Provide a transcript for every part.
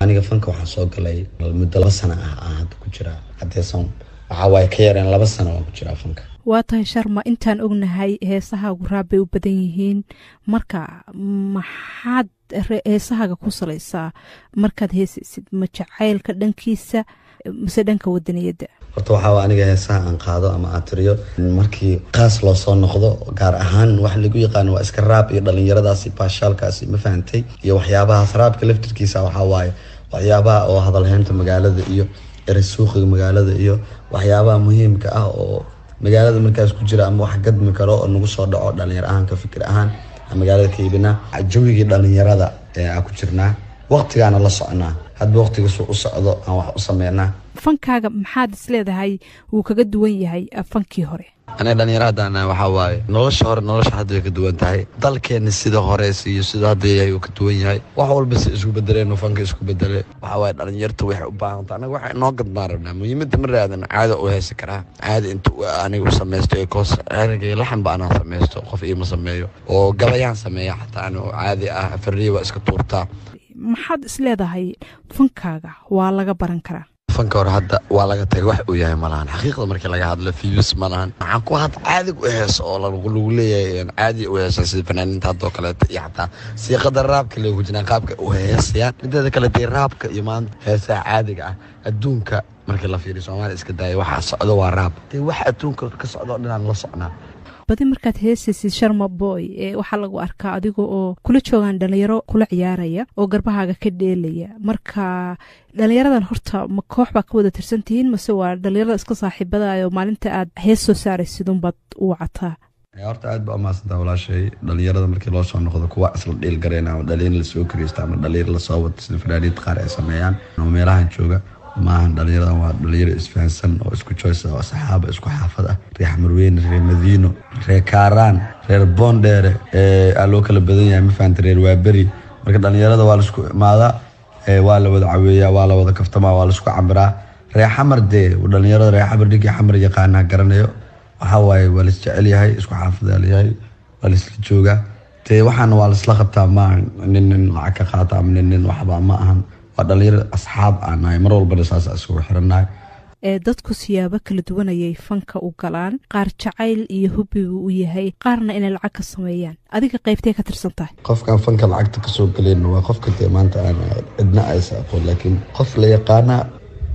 aniga fanka waxaan soo galay muddo laba sana ah aan hadda ku jiraa haddeesan waxaa ka yareen laba sana waan ku jiraa fanka waa tahay sharma intaan ognahay heesaha guraab bay u badan yihiin marka maxaad heesahaaga ku salaysaa markaad heesaysid ma jacaylka dhankiisa mase dhanka wadaniyadda horta waxaa aniga heesaha aan qaado ama aan tiriyo markii kaas loo soo noqdo gaar ahaan wax lagu yaqaano waa iska raab iyo dhalinyaradaasi baashaalkaasi ma fahantay iyo waxyaabahaas raabka laftirkiisa waxaa waaye waxyaabaha oo hadalhaynta magaalada iyo erasuuqiga magaalada iyo waxyaabaha muhiimka ah oo magaalada markaas ku jira ama wax gadmi karo oo nagu soo dhaco dhalinyar ahaan ka fikir ahaan magaalada ka iibinaa jawigii dhalinyarada aan ku jirnaa waqtigaana la soconaa hadba waqtigaasuu u socdo aan wax u sameynaa fankaaga maxaad isleedahay wuu kaga duwan yahay fankii hore aniga dhallinyaraadana waxaa waaye nolosha hore nolosha hadda way ka duwan tahay dalkeenna sida horeys iyo sida hadda yahay uu ka duwan yahay wax walba si isku bedelee nuufanka isku bedele waxaa waaye dhallinyarta waxay u baahanta anaga waxay noo gadbaan rabnaa muhiimadda ma raadan caada u haysan karaa caada inta aniga u samaysto ee koos eragay laxanba anaa samaysto qof iima sameeyo oo gabayaan sameeya xataa ani caadi ah farriya waa iska tuurtaa maxaad isleedahay fankaaga waa laga baran karaa fanka hore hadda waa laga tagay wax uu yahay malahan xaqiiqda markii laga hadlo fius malahan waxaan ku had caadig u heeso oo lagu leeyahay caadi u heesa sida fanaaniinta haddoo kaleeta iyo xataa siiqada raabka loo hujinaan qaabka u heesayaan mideeda kale dee raabka iyo maanta heesaha caadiga ah adduunka markii la fiiriyo soomaaliya iska daaya waxaa socdo waa raab dee wax adduunka ka socdo o dhanaan la socnaa badi markaad heesaysid sharma boy ee waxaa lagu arkaa adiga oo kula joogaan dhalinyaro kula ciyaaraya oo garbahaaga ka dheelaya marka dhalinyaradan horta ma koox baa ka wada tirsantihiin mase waa dhalinyarada iska saaxiibada oo maalinta aad hees soo saaraysidunbaad u wacataa horta aad ba umahadsantaa walaashay dhalinyarada markii loo soo noqdo kuwa isla dhiil ama dhalinyar lasoo kireysta ama dhalinyar lasoo wata sida fanaaniinta qaar ay sameeyaan ama meelahan jooga maahan dhallinyaradan waa dhalinyaro isfahansan oo isku joyce ah, oo saxaaba isku xaafad ah reer xamarweyne reer madiino reer kaaraan reer boondheere aa ah loo kala badan yahay ma fahamta reer waaberi marka dhallinyarada waa laisku imaadaa waa la wada caweeyaa waa la wada kaftamaa waa laisku camiraa reer xamar dee dhallinyarada reer xamar ninkii xamar yaqaanaa garanayo waxaa waaye waa lais jecel yahay isku xaafadaa layahay waa laisla joogaa dee waxaana waa laisla qabtaa maaha nin nin lacag ka qaata ama nin nin waxba ma ahan waa dhalinyar asxaab aan ah, nahay mar walbana saasa isugu xirannahay ee dadku siyaabo kala duwan ayay fanka u galaan qaar jacayl iyo hubbigu u yahay qaarna inay lacag ka sameeyaan adiga qaybtee ka tirsan tahay qofkaan fanka lacagta kasoo gelayn waa qofka dee maanta aan cidna aysa aqoon laakiin qof la yaqaanaa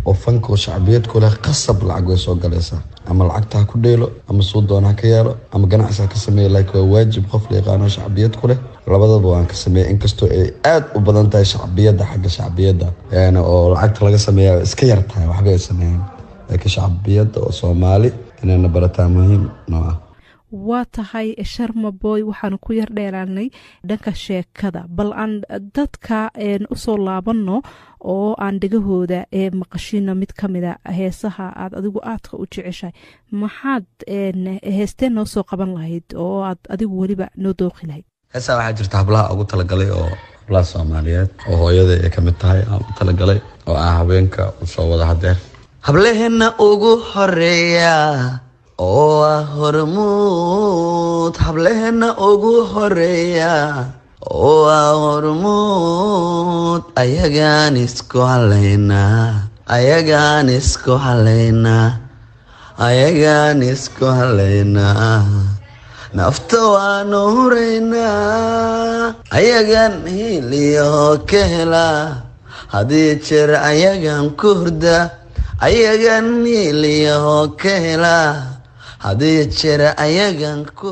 oo fanko shacbiyeed ku leh qasab lacag way soo galaysaa ama lacagta ha ku dheelo ama suudoon ha ka yaalo ama ganacsi ha ka sameeya laakiin waa waajib qof la yaqaano shacbiyad ku leh labadaba waan ka sameeya inkastoo ay aada u badan tahay shacbiyadda xagga shacbiyadda oo lacagta laga sameeya iska yar tahay waxba ay sameeyeen laakiin shacbiyadda oo soomaali inayna barataa muhiim noo ah waa tahay sharmaboy waxaanu ku yar dheeraanay dhanka sheekada bal aan dadka usoo laabanno oo aan dhegahooda ee maqashino mid kamida heesaha aad adigu aadka u jeceshahay maxaad heesteen noo soo qaban lahayd oo aad adigu weliba noo dooqi lahayd heesaa waxaa jirta hablaha ugu talagalay oo hablaha soomaaliyeed oo hooyada ay ka mid tahay aan u talagalay oo aan habeenka usoo wada hadeer hablehena ugu horeeya oo ah hormuud hableheenna ugu horeeya oo ah hormuud ayagaan isku halaynaa ayagaan isku halaynaa ayagaan isku halayna nafta waanu huraynaa ayagan hiiliyo ka helaa haddii jeer ayagan ku hurda ayagan hiiliyo ka helaa hadee jeer ayagan ku